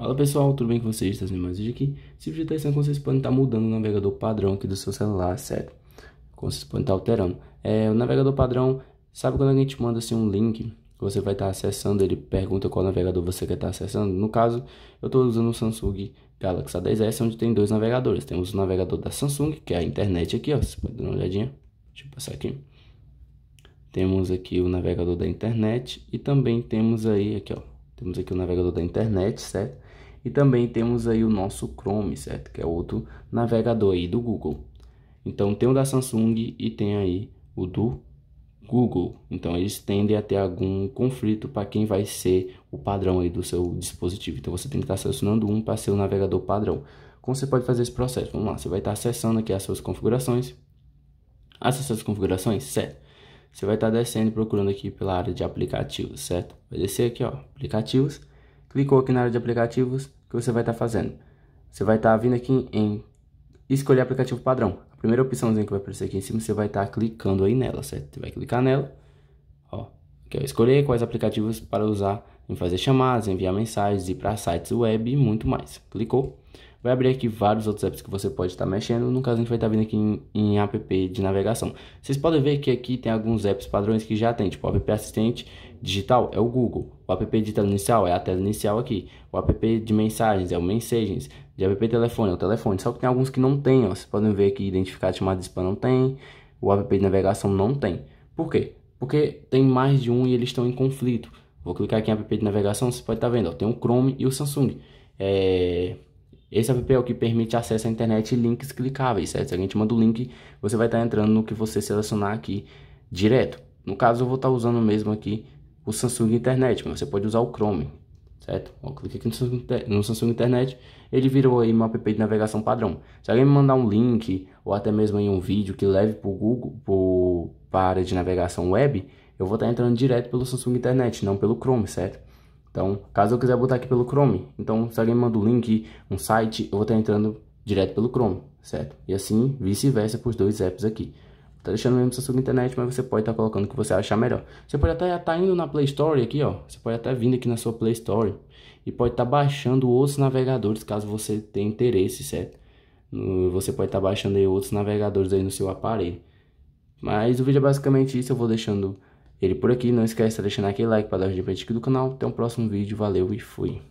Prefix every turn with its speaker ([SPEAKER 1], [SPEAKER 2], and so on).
[SPEAKER 1] Fala pessoal, tudo bem com vocês? Estás mais hoje aqui? se você está sendo como vocês podem estar tá mudando o navegador padrão aqui do seu celular, certo? Como vocês podem estar tá alterando. É, o navegador padrão, sabe quando alguém te manda assim um link, você vai estar tá acessando, ele pergunta qual navegador você quer estar acessando? No caso, eu estou usando o Samsung Galaxy A10s, onde tem dois navegadores. Temos o navegador da Samsung, que é a internet aqui, ó, vocês podem dar uma olhadinha. Deixa eu passar aqui. Temos aqui o navegador da internet e também temos aí, aqui ó, temos aqui o navegador da internet, certo? E também temos aí o nosso Chrome, certo? Que é outro navegador aí do Google. Então tem o da Samsung e tem aí o do Google. Então eles tendem a ter algum conflito para quem vai ser o padrão aí do seu dispositivo. Então você tem que estar tá selecionando um para ser o navegador padrão. Como você pode fazer esse processo? Vamos lá, você vai estar tá acessando aqui as suas configurações. Acessar as configurações? Certo. Você vai estar tá descendo e procurando aqui pela área de aplicativos, certo? Vai descer aqui, ó, aplicativos clicou aqui na área de aplicativos, que você vai estar tá fazendo? Você vai estar tá vindo aqui em escolher aplicativo padrão. A primeira opçãozinha que vai aparecer aqui em cima, você vai estar tá clicando aí nela, certo? Você vai clicar nela, ó, quer escolher quais aplicativos para usar em fazer chamadas, enviar mensagens, ir para sites web e muito mais. Clicou? Vai abrir aqui vários outros apps que você pode estar tá mexendo. No caso, a gente vai estar tá vindo aqui em, em, app de navegação. Vocês podem ver que aqui tem alguns apps padrões que já tem, tipo app assistente digital, é o Google. O app de tela inicial é a tela inicial aqui. O app de mensagens é o mensagens. De app telefone é o telefone. Só que tem alguns que não tem, ó. Vocês podem ver que identificar chamada de spam não tem. O app de navegação não tem. Por quê? Porque tem mais de um e eles estão em conflito. Vou clicar aqui em app de navegação, você pode estar tá vendo, ó, tem o Chrome e o Samsung. É... Esse app é o que permite acesso à internet e links clicáveis, certo? Se alguém te manda o link, você vai estar tá entrando no que você selecionar aqui direto. No caso, eu vou estar tá usando mesmo aqui o Samsung Internet, mas você pode usar o Chrome, certo? Ó, clique aqui no Samsung, no Samsung, Internet, ele virou aí meu app de navegação padrão. Se alguém me mandar um link ou até mesmo aí um vídeo que leve para o Google, pro, para a área de navegação web, eu vou estar tá entrando direto pelo Samsung Internet, não pelo Chrome, certo? Então, caso eu quiser botar aqui pelo Chrome, então se alguém me manda um link, um site, eu vou estar tá entrando direto pelo Chrome, certo? E assim vice-versa para os dois apps aqui. Tá deixando mesmo sobre Internet, mas você pode estar tá colocando o que você achar melhor. Você pode até estar tá indo na Play Store aqui, ó. Você pode até vindo aqui na sua Play Store e pode estar tá baixando outros navegadores, caso você tenha interesse, certo? Você pode estar tá baixando aí outros navegadores aí no seu aparelho. Mas o vídeo é basicamente isso, eu vou deixando ele por aqui. Não esquece de deixar aquele like para dar o ajuda aqui do canal. Até o um próximo vídeo, valeu e fui.